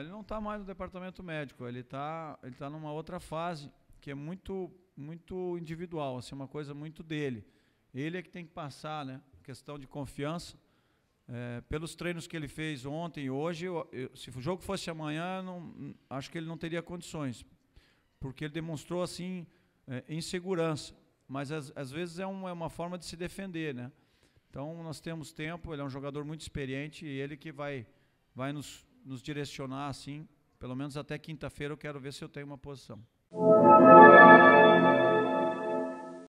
ele não está mais no departamento médico, ele está ele tá numa outra fase que é muito muito individual, assim, uma coisa muito dele. Ele é que tem que passar, né? Questão de confiança. É, pelos treinos que ele fez ontem e hoje, eu, eu, se o jogo fosse amanhã, não, acho que ele não teria condições, porque ele demonstrou assim é, insegurança. Mas às, às vezes é, um, é uma forma de se defender, né? Então nós temos tempo. Ele é um jogador muito experiente e ele que vai vai nos nos direcionar assim, pelo menos até quinta-feira eu quero ver se eu tenho uma posição.